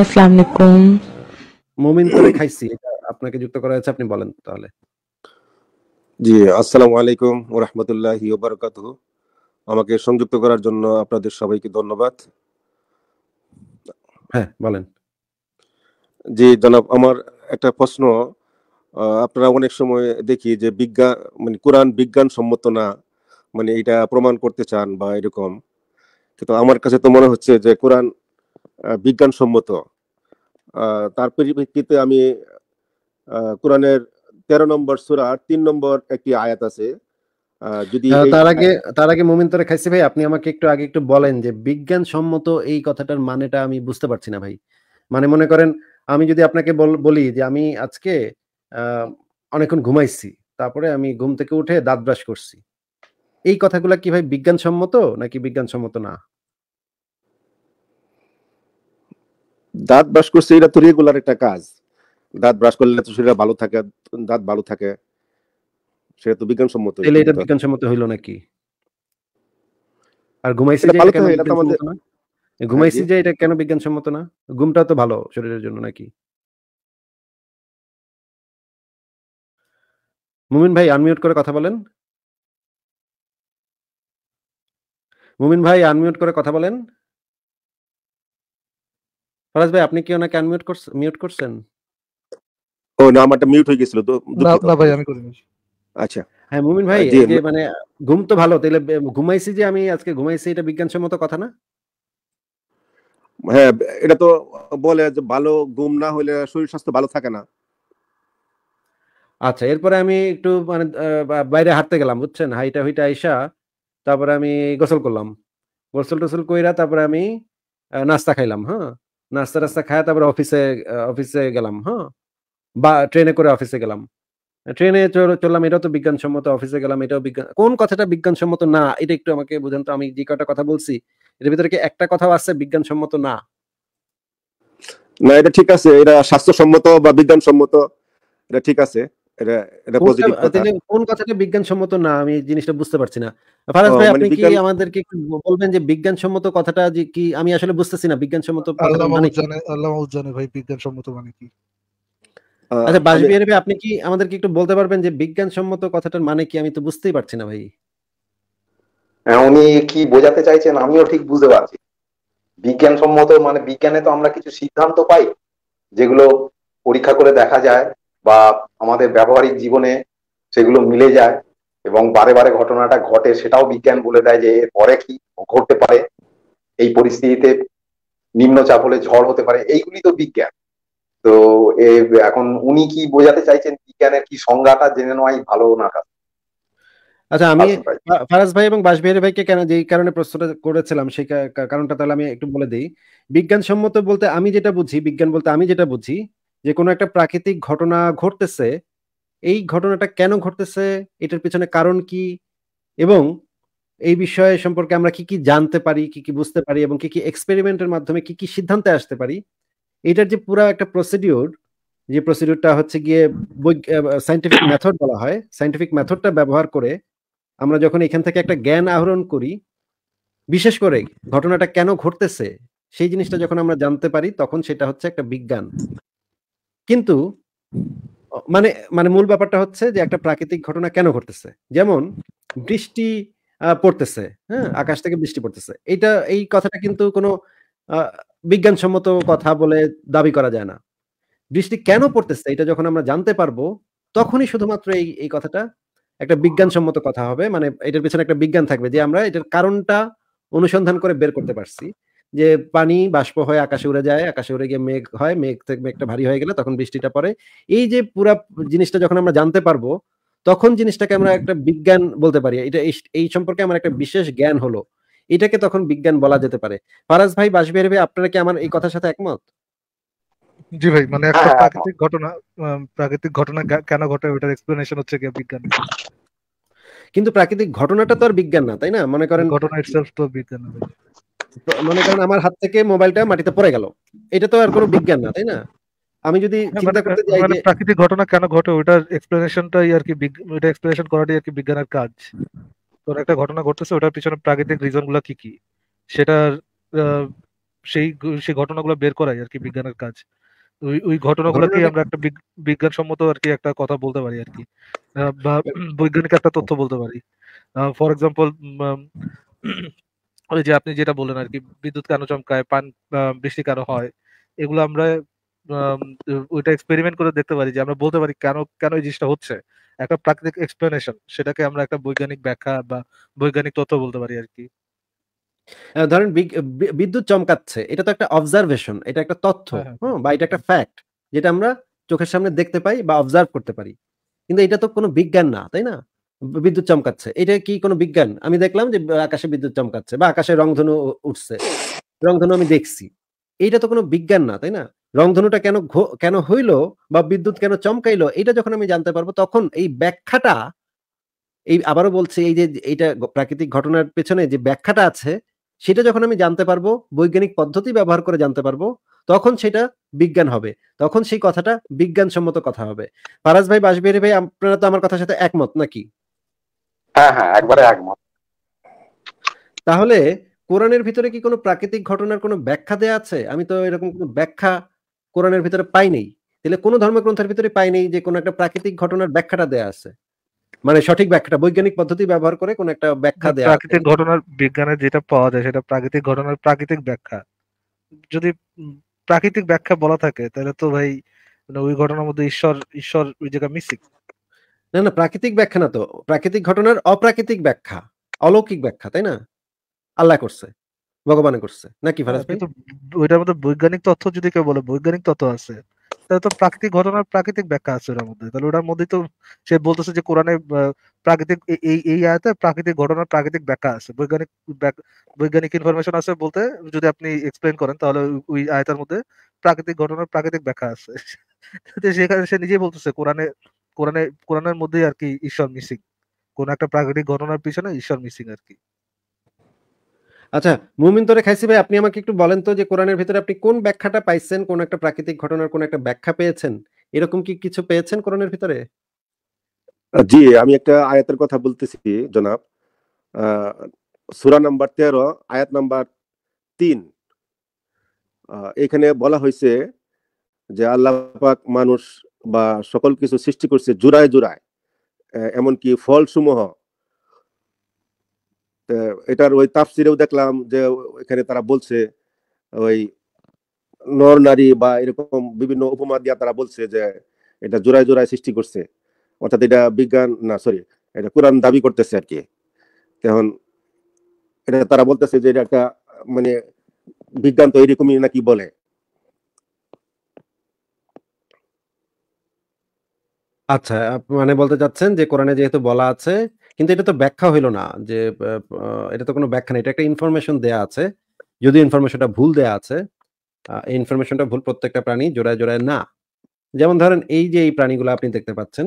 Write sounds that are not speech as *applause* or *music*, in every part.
আসসালামু আলাইকুম মুমিন করে খাইছি আপনাকে যুক্ত করা হয়েছে আপনি বলেন তাহলে জি আসসালামু আলাইকুম ওয়া রাহমাতুল্লাহি ওয়া বারাকাতুহু আমাকে সংযুক্ত করার জন্য আপনাদের সবাইকে ধন্যবাদ হ্যাঁ বলেন জি জনাব আমার একটা প্রশ্ন আপনারা অনেক সময় দেখি যে বিজ্ঞান মানে কোরআন বিজ্ঞান সম্মত না মানে এটা প্রমাণ করতে চান বা এরকম কিন্তু আমার কাছে তো মনে হচ্ছে যে কোরআন বিজ্ঞানসম্মত তার পরিপ্রেক্ষিতে আমি কোরআনের তেরো নম্বর সুরার তিন নম্বর একটি আয়াত আছে যদি তার আগে তার আগে মোমিন তোরে খাইছি ভাই আপনি আমাকে একটু আগে একটু বলেন যে বিজ্ঞান সম্মত এই কথাটার মানেটা আমি বুঝতে পারছি না ভাই মানে মনে করেন আমি যদি আপনাকে বলি যে আমি আজকে অনেকক্ষণ ঘুমাইছি তারপরে আমি ঘুম থেকে উঠে দাঁত ব্রাশ করছি এই কথাগুলা কি ভাই বিজ্ঞানসম্মত নাকি বিজ্ঞানসম্মত না দাঁত ব্রাশ করছে এটা তো রেগুলার একটা কাজ দাঁত ব্রাশ করলে তো শরীর ভালো থাকে দাঁত ভালো থাকে সেটা তো বিজ্ঞানসম্মত তাহলে এটা বিজ্ঞানসম্মত হইল নাকি আর ঘুমাইছে ভালো থাকে এটা তো আমাদের ঘুমাইছি হ্যাঁ, যে এটা কেন বিজ্ঞানসম্মত না ঘুমটা তো ভালো শরীরের জন্য নাকি মুমিন ভাই আনমিউট করে কথা বলেন মুমিন ভাই আনমিউট করে কথা বলেন ফরাজ ভাই আপনি কি ওনাকে আনমিউট করছেন মিউট করছেন ও না আমারটা মিউট হয়ে গিয়েছিল তো না ভাই আমি করে করিনি আচ্ছা হ্যাঁ মুমিন ভাই যে মানে ঘুম তো ভালো তাহলে ঘুমাইছি যে আমি আজকে ঘুমাইছি এটা বিজ্ঞানসম্মত কথা না হ্যাঁ এটা তো বলে যে ভালো ঘুম না হলে শরীর স্বাস্থ্য ভালো থাকে না আচ্ছা এরপরে আমি একটু মানে বাইরে হাঁটতে গেলাম বুঝছেন হাইটা হুইটা আইসা তারপরে আমি গোসল করলাম গোসল টোসল কইরা তারপরে আমি নাস্তা খাইলাম হ্যাঁ নাস্তা রাস্তা খায় তারপরে অফিসে অফিসে গেলাম হ্যাঁ বা ট্রেনে করে অফিসে গেলাম ট্রেনে চললাম এটাও তো বিজ্ঞানসম্মত অফিসে গেলাম এটাও বিজ্ঞান কোন কথাটা বিজ্ঞানসম্মত না এটা একটু আমাকে বোঝান তো আমি যে কটা কথা বলছি এর ভিতরে কি একটা কথাও আছে বিজ্ঞানসম্মত না না এটা ঠিক আছে এটা স্বাস্থ্যসম্মত বা বিজ্ঞানসম্মত এটা ঠিক আছে কোন কথাটা বিজ্ঞানসম্মত না আমি জিনিসটা বুঝতে পারছি না মানে বলবেন যে কথাটা কি আমি আসলে বুঝতেছি মানে মানে আচ্ছা, আপনি কি আমাদেরকে একটু বলতে পারবেন যে বিজ্ঞানসম্মত কথাটার মানে কি আমি তো বুঝতেই পারছি না ভাই হ্যাঁ, উনি কি বোঝাতে চাইছেন আমিও ঠিক বুঝতে পারছি বিজ্ঞানসম্মত মানে বিজ্ঞানে তো আমরা কিছু সিদ্ধান্ত পাই যেগুলো পরীক্ষা করে দেখা যায় বা আমাদের ব্যবহারিক জীবনে সেগুলো মিলে যায় এবং বারে বারে ঘটনাটা ঘটে সেটাও বিজ্ঞান বলে দেয় যে এর পরে কি ঘটতে পারে এই পরিস্থিতিতে নিম্নচাপ হলে ঝড় হতে পারে এইগুলি তো বিজ্ঞান তো এখন উনি কি বোঝাতে চাইছেন বিজ্ঞানের কি সংজ্ঞাটা জেনে নেওয়াই ভালো না কাজ আচ্ছা আমি আচ্ছা, ফারাজ ভাই এবং বাসবিহারী ভাইকে কেন যেই কারণে প্রশ্নটা করেছিলাম সেই কারণটা তাহলে আমি একটু বলে দিই বিজ্ঞানসম্মত বলতে আমি যেটা বুঝি বিজ্ঞান বলতে আমি যেটা বুঝি যে কোনো একটা প্রাকৃতিক ঘটনা ঘটতেছে এই ঘটনাটা কেন ঘটতেছে এটার পিছনে কারণ কি এবং এই বিষয়ে সম্পর্কে আমরা কি কি জানতে পারি কি কি বুঝতে পারি এবং কি কি এক্সপেরিমেন্টের মাধ্যমে কি কি সিদ্ধান্তে আসতে পারি এটার যে পুরো একটা প্রসিডিউর যে প্রসিডিউরটা হচ্ছে গিয়ে সাইন্টিফিক মেথড বলা হয় সাইন্টিফিক মেথডটা ব্যবহার করে আমরা যখন এখান থেকে একটা জ্ঞান আহরণ করি বিশেষ করে ঘটনাটা কেন ঘটতেছে সেই জিনিসটা যখন আমরা জানতে পারি তখন সেটা হচ্ছে একটা বিজ্ঞান কিন্তু মানে মানে মূল ব্যাপারটা হচ্ছে যে একটা প্রাকৃতিক ঘটনা কেন ঘটতেছে যেমন বৃষ্টি পড়তেছে হ্যাঁ আকাশ থেকে বৃষ্টি পড়তেছে এটা এই কথাটা কিন্তু কোনো বিজ্ঞানসম্মত কথা বলে দাবি করা যায় না বৃষ্টি কেন পড়তেছে এটা যখন আমরা জানতে পারবো তখনই শুধুমাত্র এই এই কথাটা একটা বিজ্ঞানসম্মত কথা হবে মানে এটার পিছনে একটা বিজ্ঞান থাকবে যে আমরা এটার কারণটা অনুসন্ধান করে বের করতে পারছি যে পানি বাষ্প হয়ে আকাশে উড়ে যায় আকাশে উড়ে গিয়ে মেঘ হয় মেঘ থেকে মেঘটা ভারী হয়ে গেলে তখন বৃষ্টিটা পড়ে এই যে পুরো জিনিসটা যখন আমরা জানতে পারবো তখন জিনিসটাকে আমরা একটা বিজ্ঞান বলতে পারি এটা এই সম্পর্কে আমার একটা বিশেষ জ্ঞান হলো এটাকে তখন বিজ্ঞান বলা যেতে পারে ফারাজ ভাই বাসবিহারি ভাই আপনারা কি আমার এই কথার সাথে একমত জি ভাই মানে একটা হ্যাঁ, হ্যাঁ। প্রাকৃতিক ঘটনা প্রাকৃতিক ঘটনা কেন ঘটে ওটার এক্সপ্লেনেশন হচ্ছে কি বিজ্ঞান কিন্তু প্রাকৃতিক ঘটনাটা তো আর বিজ্ঞান না তাই না মনে করেন ঘটনা ইটসেলফ তো বিজ্ঞান না মনে করেন আমার হাত থেকে মোবাইলটা মাটিতে পড়ে গেল এটা তো আর কোনো বিজ্ঞান না তাই না আমি যদি হ্যাঁ, চিন্তা মানে করতে যাই মানে যে প্রাকৃতিক ঘটনা কেন ঘটে ওটার এক্সপ্লেনেশনটাই আর কি ওটা এক্সপ্লেনেশন করাটাই আর কি বিজ্ঞানের কাজ তো একটা ঘটনা ঘটতেছে ওটার পিছনে প্রাকৃতিক রিজনগুলো কি কি সেটা সেই সেই ঘটনাগুলো বের করাই আর কি বিজ্ঞানের কাজ ওই ওই ঘটনাগুলো কি আমরা একটা বিজ্ঞানসম্মত আর কি একটা কথা বলতে পারি আর কি বা বৈজ্ঞানিক একটা তথ্য বলতে পারি ফর এক্সাম্পল ওই যে আপনি যেটা বললেন আর কি বিদ্যুৎ কেন চমকায় পান বৃষ্টি কেন হয় এগুলো আমরা ওইটা এক্সপেরিমেন্ট করে দেখতে পারি যে আমরা বলতে পারি কেন কেন এই জিনিসটা হচ্ছে একটা প্রাকৃতিক এক্সপ্লেনেশন সেটাকে আমরা একটা বৈজ্ঞানিক ব্যাখ্যা বা বৈজ্ঞানিক তথ্য বলতে পারি আর কি ধরেন বিদ্যুৎ চমকাচ্ছে এটা তো একটা অবজারভেশন এটা একটা তথ্য হ্যাঁ, হ্যাঁ।, হ্যাঁ বা এটা একটা ফ্যাক্ট যেটা আমরা চোখের সামনে দেখতে পাই বা অবজার্ভ করতে পারি কিন্তু এটা তো কোনো বিজ্ঞান না তাই না বিদ্যুৎ চমকাচ্ছে এটা কি কোনো বিজ্ঞান আমি দেখলাম যে আকাশে বিদ্যুৎ চমকাচ্ছে বা আকাশে রংধনু উঠছে রংধনু আমি দেখছি এইটা তো কোনো বিজ্ঞান না তাই না রংধনুটা কেন কেন হইল বা বিদ্যুৎ কেন চমকাইলো এটা যখন আমি জানতে পারবো তখন এই ব্যাখ্যাটা এই আবারও বলছি এই যে এইটা প্রাকৃতিক ঘটনার পেছনে যে ব্যাখ্যাটা আছে সেটা যখন আমি জানতে পারবো বৈজ্ঞানিক পদ্ধতি ব্যবহার করে জানতে পারবো তখন সেটা বিজ্ঞান হবে তখন সেই কথাটা বিজ্ঞানসম্মত কথা হবে ফারাজ ভাই বাসবিহারী ভাই আপনারা তো আমার কথার সাথে একমত নাকি হ্যাঁ হ্যাঁ একবারে একমত তাহলে কোরআনের ভিতরে কি কোনো প্রাকৃতিক ঘটনার কোনো ব্যাখ্যা দেয়া আছে আমি তো এরকম কোনো ব্যাখ্যা কোরআনের ভিতরে পাই তাহলে কোনো ধর্মগ্রন্থের ভিতরে পাই যে কোনো একটা প্রাকৃতিক ঘটনার ব্যাখ্যাটা দেয়া আছে মানে সঠিক ব্যাখ্যাটা বৈজ্ঞানিক পদ্ধতি ব্যবহার করে কোন একটা ব্যাখ্যা দেয়া প্রাকৃতিক ঘটনার বিজ্ঞানে যেটা পাওয়া যায় সেটা প্রাকৃতিক ঘটনার প্রাকৃতিক ব্যাখ্যা যদি প্রাকৃতিক ব্যাখ্যা বলা থাকে তাহলে তো ভাই মানে ওই ঘটনার মধ্যে ঈশ্বর ঈশ্বর ওই জায়গা মিসিং না না প্রাকৃতিক ব্যাখ্যা না তো প্রাকৃতিক ঘটনার অপ্রাকৃতিক ব্যাখ্যা অলৌকিক ব্যাখ্যা তাই না আল্লাহ করছে ভগবান করছে নাকি হ্যাঁ, ফারাজ ভাই ওইটার মধ্যে বৈজ্ঞানিক তথ্য যদি কেউ বলে বৈজ্ঞানিক তত্ত্ব আছে তাহলে তো প্রাকৃতিক ঘটনার প্রাকৃতিক ব্যাখ্যা আছে ওটার মধ্যে তাহলে ওটার মধ্যেই তো সে বলতেছে যে কোরআনে প্রাকৃতিক এই এই আয়াতে প্রাকৃতিক ঘটনার প্রাকৃতিক ব্যাখ্যা আছে বৈজ্ঞানিক বৈজ্ঞানিক ইনফরমেশন আছে বলতে যদি আপনি এক্সপ্লেন করেন তাহলে ওই আয়াতের মধ্যে প্রাকৃতিক ঘটনার প্রাকৃতিক ব্যাখ্যা আছে *laughs* সেখানে সে নিজেই বলতেছে কোরআনে কোরআনে কোরআনের মধ্যেই আর কি ঈশ্বর মিসিং কোন একটা প্রাকৃতিক ঘটনার পিছনে ঈশ্বর মিসিং আর কি আচ্ছা মুমিন তোরে খাইছি ভাই আপনি আমাকে একটু বলেন তো যে কোরআনের ভিতরে আপনি কোন ব্যাখ্যাটা পাইছেন কোন একটা প্রাকৃতিক ঘটনার কোন একটা ব্যাখ্যা পেয়েছেন এরকম কি কিছু পেয়েছেন কোরআনের ভিতরে জি আমি একটা আয়াতের কথা বলতেছি জনাব সুরা নাম্বার তেরো আয়াত নাম্বার তিন এখানে বলা হয়েছে যে আল্লাহ পাক মানুষ বা সকল কিছু সৃষ্টি করছে জুড়ায় জুড়ায় এমনকি ফলসমূহ এটার ওই তাফসিরেও দেখলাম যে এখানে তারা বলছে ওই নর নারী বা এরকম বিভিন্ন উপমা দিয়া তারা বলছে যে এটা জোড়ায় জোড়ায় সৃষ্টি করছে অর্থাৎ এটা বিজ্ঞান না সরি এটা কোরআন দাবি করতেছে আর কি তখন এটা তারা বলতেছে যে এটা একটা মানে বিজ্ঞান তো এরকমই নাকি বলে আচ্ছা, মানে বলতে চাচ্ছেন যে কোরআনে যেহেতু বলা আছে, কিন্তু এটা তো ব্যাখ্যা হইল না। যে এটা তো কোনো ব্যাখ্যা না। এটা একটা ইনফরমেশন দেয়া আছে। যদি ইনফরমেশনটা ভুল দেয়া আছে। এই ইনফরমেশনটা ভুল প্রত্যেকটা প্রাণী জোড়ায়, জোড়ায় না। যেমন ধরেন এই যে এই প্রাণীগুলো আপনি দেখতে পাচ্ছেন।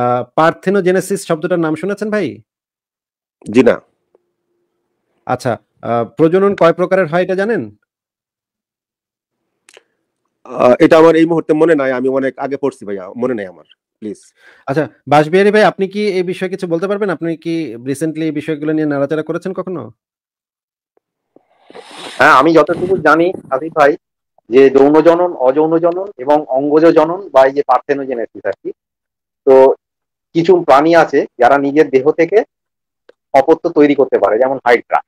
আ পার্থেনোজেনেসিস শব্দটার নাম শুনেছেন ভাই? জি না। আচ্ছা, প্রজনন কয় প্রকারের হয় এটা জানেন? এটা আমার এই মুহূর্তে মনে নাই। আমি অনেক আগে পড়ছি ভাইয়া। মনে নাই আমার। প্লিজ আচ্ছা বাসবিহারী ভাই আপনি কি এই বিষয়ে কিছু বলতে পারবেন আপনি কি রিসেন্টলি এই বিষয়গুলো নিয়ে নাড়াচাড়া করেছেন কখনো হ্যাঁ আমি যতটুকু জানি আদিফ ভাই যে যৌন জনন অযৌন জনন এবং অঙ্গজ জনন বা এই যে পার্থেনোজেনেসিস আর কি তো কিছু প্রাণী আছে যারা নিজের দেহ থেকে অপত্য তৈরি করতে পারে যেমন হাইড্রা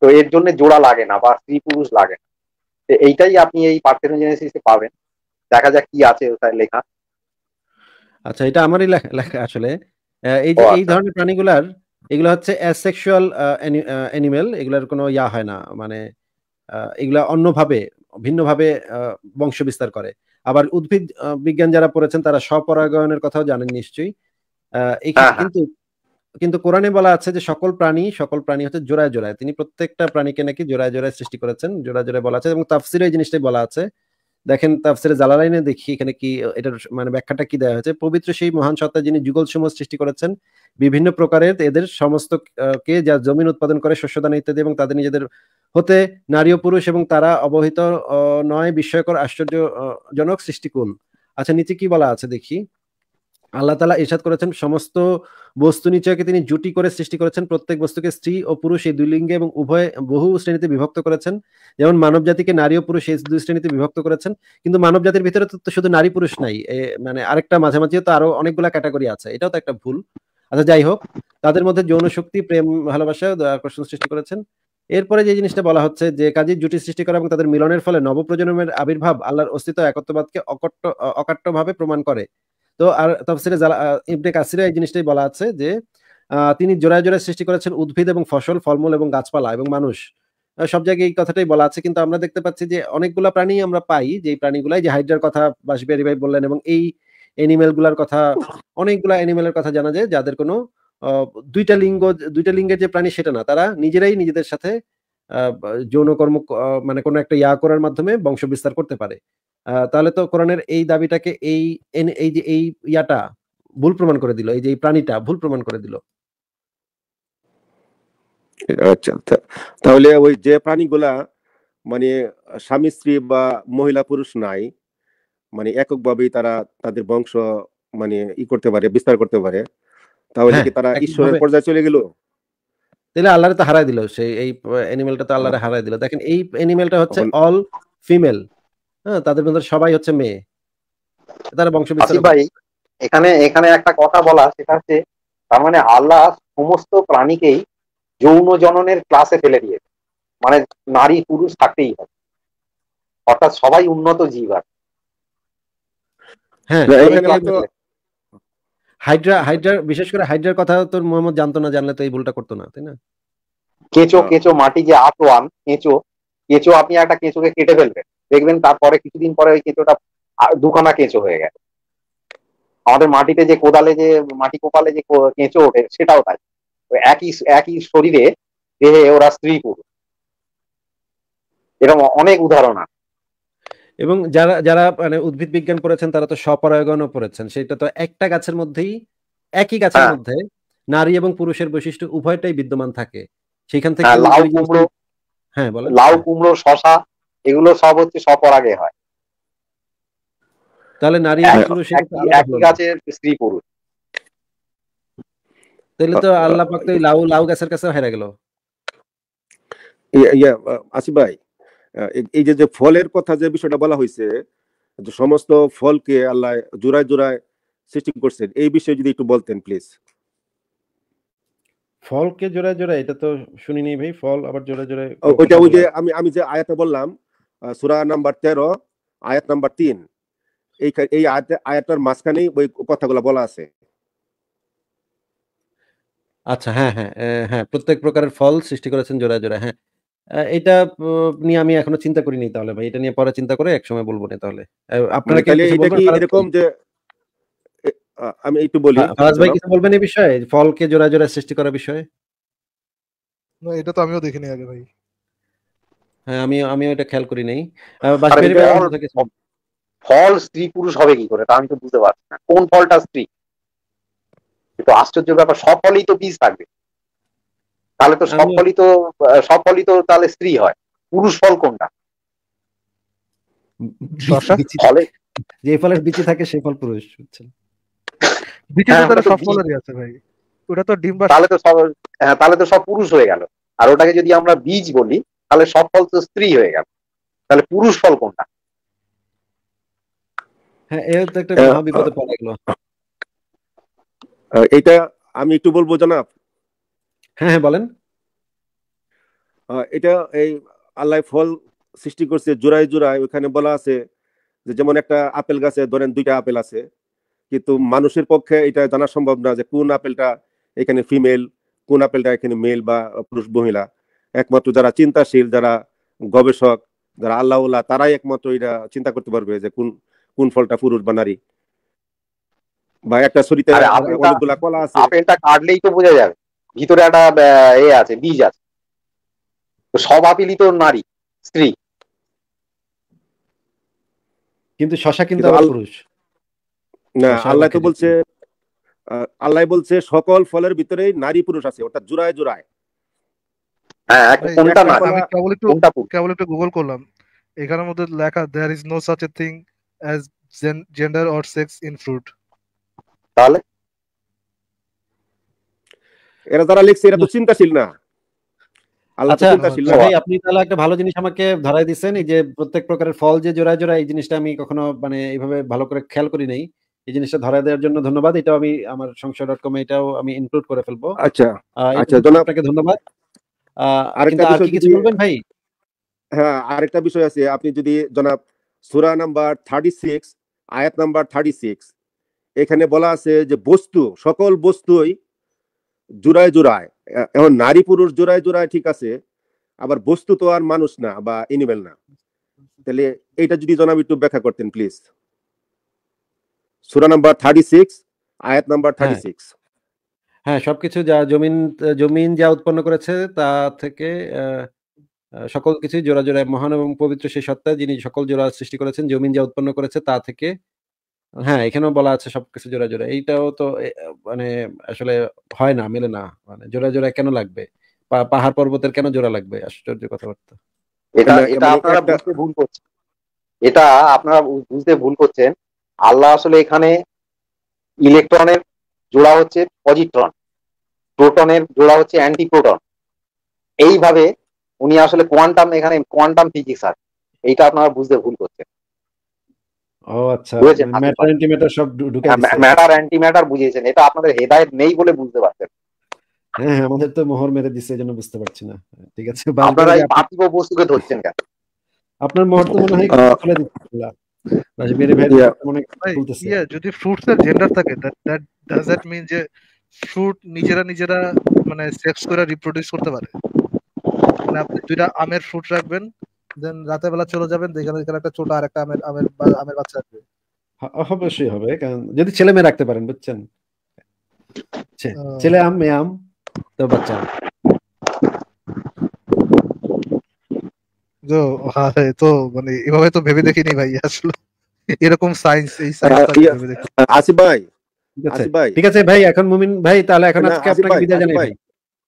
তো এর জন্য জোড়া লাগে না বা স্ত্রী পুরুষ লাগে না তো এইটাই আপনি এই পার্থেনোজেনেসিসে পাবেন দেখা যাক কি আছে ওটা লেখা আচ্ছা এটা আমারই লেখা আসলে এই যে এই আচ্ছা। ধরনের প্রাণীগুলার এগুলো হচ্ছে অ্যাসেক্সুয়াল অ্যানিমেল এগুলার কোনো ইয়া হয় না মানে এগুলা অন্যভাবে ভিন্নভাবে বংশ বিস্তার করে আবার উদ্ভিদ বিজ্ঞান যারা পড়েছেন তারা স্বপরাগায়নের কথাও জানেন নিশ্চয়ই হ্যাঁ, হ্যাঁ। কিন্তু কিন্তু কোরআনে বলা আছে যে সকল প্রাণী সকল প্রাণী হচ্ছে জোড়ায় জোড়ায় তিনি প্রত্যেকটা প্রাণীকে নাকি জোড়ায় জোড়ায় সৃষ্টি করেছেন জোড়ায় জোড়ায় বলা আছে এবং তাফসিরে এই জিনিসটাই বলা আছে দেখেন তাফসিরে জালালাইনে দেখি এখানে কি এটার মানে ব্যাখ্যাটা কি দেওয়া হয়েছে পবিত্র সেই মহান সত্তা যিনি যুগল সমূহ সৃষ্টি করেছেন বিভিন্ন প্রকারের এদের সমস্ত কে যা জমিন উৎপাদন করে শস্যদান ইত্যাদি এবং তাদের নিজেদের হতে নারী ও পুরুষ এবং তারা অবহিত নয় বিস্ময়কর আশ্চর্যজনক সৃষ্টিকুল আচ্ছা নিচে কি বলা আছে দেখি আল্লাহ তালা ইসাদ করেছেন সমস্ত বস্তু নিচয়কে তিনি জুটি করে সৃষ্টি করেছেন প্রত্যেক বস্তুকে স্ত্রী ও পুরুষ এই দুই লিঙ্গে এবং উভয় বহু শ্রেণীতে বিভক্ত করেছেন যেমন মানব জাতিকে নারী ও পুরুষ এই দুই শ্রেণীতে বিভক্ত করেছেন কিন্তু মানব জাতির ভিতরে তো শুধু নারী পুরুষ নাই মানে আরেকটা মাঝামাঝি তো আরো অনেকগুলা ক্যাটাগরি আছে এটাও তো একটা ভুল আচ্ছা যাই হোক তাদের মধ্যে যৌন শক্তি প্রেম ভালোবাসা আকর্ষণ সৃষ্টি করেছেন এরপরে যে জিনিসটা বলা হচ্ছে যে কাজী জুটি সৃষ্টি করা এবং তাদের মিলনের ফলে নবপ্রজন্মের আবির্ভাব আল্লাহর অস্তিত্ব একত্ববাদকে অকট্ট অকাট্যভাবে প্রমাণ করে তো আর তাফসিরে ইবনে কাসিরে এই জিনিসটাই বলা আছে যে তিনি জোড়ায় জোড়ায় সৃষ্টি করেছেন উদ্ভিদ এবং ফসল ফলমূল এবং গাছপালা এবং মানুষ সব জায়গায় এই কথাটাই বলা আছে কিন্তু আমরা দেখতে পাচ্ছি যে অনেকগুলা প্রাণী আমরা পাই যে প্রাণীগুলাই যে হাইড্রার কথা বাসবিহারি ভাই বললেন এবং এই এনিমেল গুলার কথা অনেকগুলা এনিমেলের কথা জানা যায় যাদের কোনো দুইটা লিঙ্গ দুইটা লিঙ্গের যে প্রাণী সেটা না তারা নিজেরাই নিজেদের সাথে যৌনকর্ম মানে কোনো একটা ইয়া করার মাধ্যমে বংশ বিস্তার করতে পারে তাহলে তো কোরআনের এই দাবিটাকে এই এই যে এই ইয়াটা ভুল প্রমাণ করে দিল এই যে এই প্রাণীটা ভুল প্রমাণ করে দিল আচ্ছা তাহলে ওই যে প্রাণীগুলা মানে স্বামী স্ত্রী বা মহিলা পুরুষ নাই মানে এককভাবেই তারা তাদের বংশ মানে ই করতে পারে বিস্তার করতে পারে তাহলে হ্যাঁ, কি তারা ঈশ্বরের পর্যায়ে চলে গেল তাহলে আল্লাহরে তো হারাই দিল সেই এই অ্যানিমেলটা তো আল্লাহরে হ্যাঁ। হারাই দিল দেখেন এই অ্যানিমেলটা হচ্ছে অল ফিমেল হ্যাঁ তাদের মধ্যে সবাই হচ্ছে মেয়ে তারা বংশ ভাই এখানে এখানে একটা কথা বলা সেটা হচ্ছে তার মানে আল্লাহ সমস্ত প্রাণীকেই যৌন জননের ক্লাসে ফেলে দিয়েছে মানে নারী পুরুষ থাকতেই হবে অর্থাৎ সবাই উন্নত জীব আর হ্যাঁ হাইড্রা হাইড্রার বিশেষ করে হাইড্রার কথা তোর মোহাম্মদ জানতো না জানলে তো এই ভুলটা করতো না তাই না কেঁচো কেঁচো মাটি যে আটোয়ান কেঁচো কেঁচো আপনি একটা কেঁচোকে কেটে ফেলবেন দেখবেন তারপরে কিছুদিন পরে ওই কেঁচোটা দুখানা কেঁচো হয়ে গেল আমাদের মাটিতে যে কোদালে যে মাটি কোপালে যে কেঁচো ওঠে সেটাও তাই একই একই শরীরে দেহে ওরা স্ত্রী পুরুষ এরকম অনেক উদাহরণ আছে এবং যারা যারা মানে উদ্ভিদ বিজ্ঞান পড়েছেন তারা তো স্বপরায়গণও পড়েছেন সেটা তো একটা গাছের মধ্যেই একই গাছের হ্যাঁ। মধ্যে নারী এবং পুরুষের বৈশিষ্ট্য উভয়টাই বিদ্যমান থাকে সেখান থেকে হ্যাঁ, লাউ কুমড়ো হ্যাঁ বলে লাউ কুমড়ো শশা এগুলো সব হচ্ছে সপরাগে হয় তাহলে নারী হ্যাঁ, একই গাছের স্ত্রী পুরুষ তাহলে তো আল্লাহ পাক তো লাউ লাউ গাছের কাছে হেরে গেল ইয়া আসিফ ভাই এই যে ফলের কথা যে বিষয়টা বলা হয়েছে যে সমস্ত ফলকে আল্লাহ জোড়ায় জোড়ায় সৃষ্টি করছেন এই বিষয়ে যদি একটু বলতেন প্লিজ ফলকে জোড়ায় জোড়ায় এটা তো শুনিনি ভাই ফল আবার জোড়ায় জোড়ায় ওইটা ওই যে আমি আমি যে আয়াতে বললাম সুরা নাম্বার তেরো আয়াত নাম্বার তিন এই এই আয়াতের মাঝখানেই ওই কথাগুলো বলা আছে আচ্ছা হ্যাঁ হ্যাঁ হ্যাঁ প্রত্যেক প্রকারের ফল সৃষ্টি করেছেন জোড়া জোড়া হ্যাঁ এটা নিয়ে আমি এখনো চিন্তা করিনি তাহলে ভাই এটা নিয়ে পরে চিন্তা করে একসময় বলবো না তাহলে আপনারা কি এরকম যে আমি একটু বলি ফারাজ ভাই কিছু বলবেন এই বিষয়ে ফলকে জোড়া জোড়া সৃষ্টি করা বিষয়ে না এটা তো আমিও দেখিনি আগে ভাই হ্যাঁ আমি আমি ওটা খেয়াল করি নাই ফল স্ত্রী পুরুষ হবে কি করে তা আমি তো বুঝতে পারছি না কোন ফলটা স্ত্রী তো আশ্চর্য ব্যাপার সব ফলই তো বীজ থাকবে তাহলে তো সব ফলই তো সব ফলই তো তাহলে স্ত্রী হয় পুরুষ ফল কোনটা যে ফলের বীজে থাকে সেই ফল পুরুষ বুঝছেন হ্যাঁ, ভাই ওটা তো ডিম তাহলে তো সব হ্যাঁ, তাহলে তো সব পুরুষ হয়ে গেল আর ওটাকে যদি আমরা বীজ বলি তাহলে সব ফল তো স্ত্রী হয়ে গেল তাহলে পুরুষ ফল কোনটা হ্যাঁ, এটা আমি একটু বলবো জনাব হ্যাঁ হ্যাঁ বলেন এটা এই আল্লাহ ফল সৃষ্টি করছে জোড়ায় জোড়ায় ওখানে বলা আছে যে যেমন একটা আপেল গাছে ধরেন দুইটা আপেল আছে কিন্তু মানুষের পক্ষে এটা জানা সম্ভব না যে কোন আপেলটা এখানে ফিমেল কোন আপেলটা এখানে মেল বা পুরুষ মহিলা একমাত্র যারা চিন্তাশীল যারা গবেষক যারা আল্লাহলা তারাই একমাত্র এটা চিন্তা করতে পারবে যে কোন কোন ফলটা পুরুষ বা নারী বা একটা শরীরে অনেকগুলা কলা আছে আপেলটা কাটলেই তো বোঝা যাবে ভিতরে একটা এ আছে বীজ আছে সব আপিলই তো নারী স্ত্রী কিন্তু শশা কিন্তু পুরুষ না আল্লাহ তো বলছে আল্লাহ বলছে সকল ফলের ভিতরেই নারী পুরুষ আছে অর্থাৎ জোড়ায় জোড়ায় হ্যাঁ, এখানের মধ্যে লেখা is no gender or sex in fruit তাহলে এরা যারা লিখছে এরা তো চিন্তাশীল না আচ্ছা, আপনি তাহলে একটা ভালো জিনিস আমাকে ধরাই দিচ্ছেন এই যে প্রত্যেক প্রকারের ফল যে জোড়ায় জোড়ায় এই জিনিসটা আমি কখনো মানে এইভাবে ভালো করে খেয়াল করি নাই এই জিনিসটা ধরা দেওয়ার জন্য ধন্যবাদ এটাও আমি আমার সংশয় ডট কম এটাও আমি ইনক্লুড করে ফেলবো আচ্ছা আচ্ছা আপনাকে ধন্যবাদ হ্যাঁ, আরেকটা বিষয় আছে আপনি যদি জনাব সুরা নাম্বার থার্টি সিক্স আয়াত নাম্বার থার্টি সিক্স এখানে বলা আছে যে বস্তু সকল বস্তুই জোড়ায় জোড়ায় এখন নারী পুরুষ জোড়ায় জোড়ায় ঠিক আছে আবার বস্তু তো আর মানুষ না বা এনিমেল না তাহলে এটা যদি জনাব একটু ব্যাখ্যা করতেন প্লিজ সুরা নাম্বার থার্টি সিক্স আয়াত নাম্বার থার্টি হ্যাঁ। সিক্স হ্যাঁ সবকিছু যা জমিন জমিন যা উৎপন্ন করেছে তা থেকে সকল কিছু জোড়া জোড়ায় মহান এবং পবিত্র সেই সত্তা যিনি সকল জোড়া সৃষ্টি করেছেন জমিন যা উৎপন্ন করেছে তা থেকে হ্যাঁ এখানেও বলা আছে সবকিছু জোড়া জোড়া এইটাও তো মানে আসলে হয় না মেলে না মানে জোড়া জোড়া কেন লাগবে পাহাড় পর্বতের কেন জোড়া লাগবে আশ্চর্য কথাবার্তা এটা এটা আপনারা বুঝতে ভুল করছেন এটা আপনারা বুঝতে ভুল করছেন আল্লাহ আসলে এখানে ইলেকট্রনের জোড়া হচ্ছে পজিট্রন প্রোটনের জোড়া হচ্ছে অ্যান্টিপ্রোটন এইভাবে উনি আসলে কোয়ান্টাম এখানে কোয়ান্টাম ফিজিক্স আর এইটা আপনারা বুঝতে ভুল করছেন ও আচ্ছা ম্যাটার অ্যান্টিম্যাটার সব ঢুকে ম্যাটার অ্যান্টিম্যাটার বুঝিয়েছেন এটা আপনাদের হেদায়েত নেই বলে বুঝতে পারছেন হ্যাঁ, হ্যাঁ আমাদের তো মোহর মেরে দিচ্ছে বুঝতে পারছি না ঠিক আছে আপনারা এই পার্থিব বস্তুকে ধরছেন কেন আপনার মোহর তো মনে হয় খুলে মানে যদি ফ্রুটস এর জেন্ডার থাকে দ্যাট ডাজ দ্যাট মিন যে ফ্রুট নিজেরা নিজেরা মানে সেক্স করে রিপ্রোডিউস করতে পারে মানে আপনি দুইটা আমের ফ্রুট রাখবেন দেন রাতের বেলা চলে যাবেন দেখেন এখানে একটা ছোট আর একটা আমের আমের আমের বাচ্চা আসবে অবশ্যই হবে কারণ যদি ছেলে মেয়ে রাখতে পারেন বুঝছেন ছেলে আম মেয়ে আম তো বাচ্চা তো তো মানে এভাবে তো ভেবে দেখিনি ভাই আসলে এরকম সায়েন্স এই সায়েন্স ভাই ঠিক আছে ভাই এখন মুমিন ভাই তাহলে এখন আজকে আপনাকে বিদায় জানাই ভাই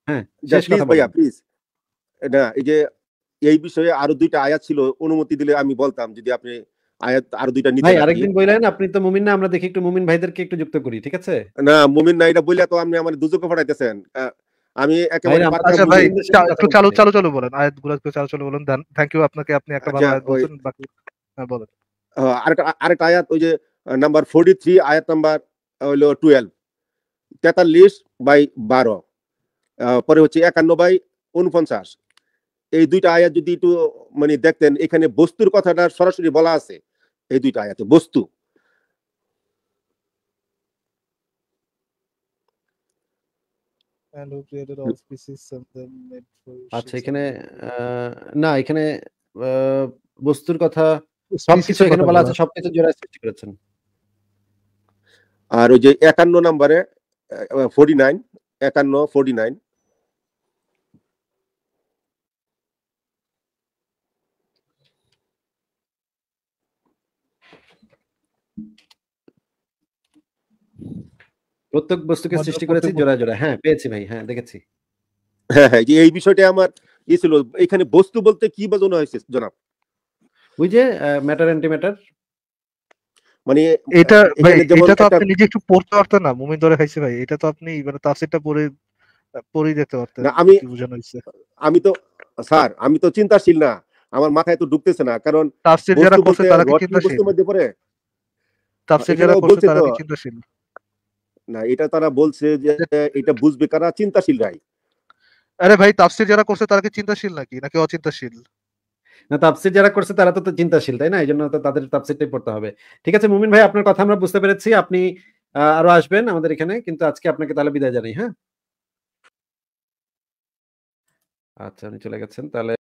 হ্যাঁ শেষ কথা ভাইয়া প্লিজ না এই যে এই বিষয়ে আরো দুইটা আয়াত ছিল অনুমতি দিলে আমি বলতাম যদি আপনি আয়াত আরো দুইটা নিতে ভাই আরেকদিন বইলেন আপনি তো মুমিন না আমরা দেখি একটু মুমিন ভাইদেরকে একটু যুক্ত করি ঠিক আছে না মুমিন না এটা বললে তো আপনি আমার দুজকে ফাটাইতেছেন আমি একেবারে আচ্ছা, ভাই একটু চালু চালু বলেন আয়াতগুলো একটু চালু বলেন থ্যাংক ইউ আপনাকে আপনি একটা আচ্ছা, ভালো আয়াত বলছেন বাকি হ্যাঁ, বলেন আরেকটা আরেকটা আয়াত ওই যে নাম্বার 43 আয়াত নাম্বার হলো 12 43 বাই 12 পরে হচ্ছে 51 বাই 49 এই দুইটা আয়াত যদি একটু মানে দেখতেন এখানে বস্তুর কথাটা সরাসরি বলা আছে এই দুইটা আয়াতে বস্তু and who created all species and then made for আচ্ছা এখানে না এখানে বস্তুর কথা সবকিছু এখানে বলা আছে সবকিছু জোড়া সৃষ্টি করেছেন আর ওই যে একান্ন নাম্বারে ফোরটি নাইন একান্ন ফোরটি নাইন প্রত্যেক বস্তুকে সৃষ্টি করেছি জোড়া জোড়া হ্যাঁ পেয়েছি ভাই হ্যাঁ দেখেছি হ্যাঁ হ্যাঁ এই বিষয়টা আমার ই ছিল এখানে বস্তু বলতে কি বোঝানো হয়েছে জনাব ওই যে ম্যাটার অ্যান্টি ম্যাটার মানে এটা এটা তো আপনি নিজে একটু পড়তে পারতেন না মুমিন ধরে খাইছে ভাই এটা তো আপনি মানে তাফসিরটা পড়ে পড়ে দেখতে পারতেন না আমি বোঝানো হয়েছে আমি তো স্যার আমি তো চিন্তাশীল না আমার মাথায় তো ঢুকতেছে না কারণ তাফসির যারা করছে তারা কি চিন্তাশীল তাফসির যারা করছে তারা কি চিন্তাশীল না এটা তারা বলছে যে এটা বুঝবে কারা চিন্তাশীল রাই আরে ভাই তাফসির যারা করছে তারা কি চিন্তাশীল নাকি নাকি অচিন্তাশীল না তাফসির যারা করছে তারা তো চিন্তাশীল তাই না এই জন্য তাদের তাফসিরটাই পড়তে হবে ঠিক আছে মুমিন ভাই আপনার কথা আমরা বুঝতে পেরেছি আপনি আরো আসবেন আমাদের এখানে কিন্তু আজকে আপনাকে তাহলে বিদায় জানাই হ্যাঁ আচ্ছা উনি চলে গেছেন তাহলে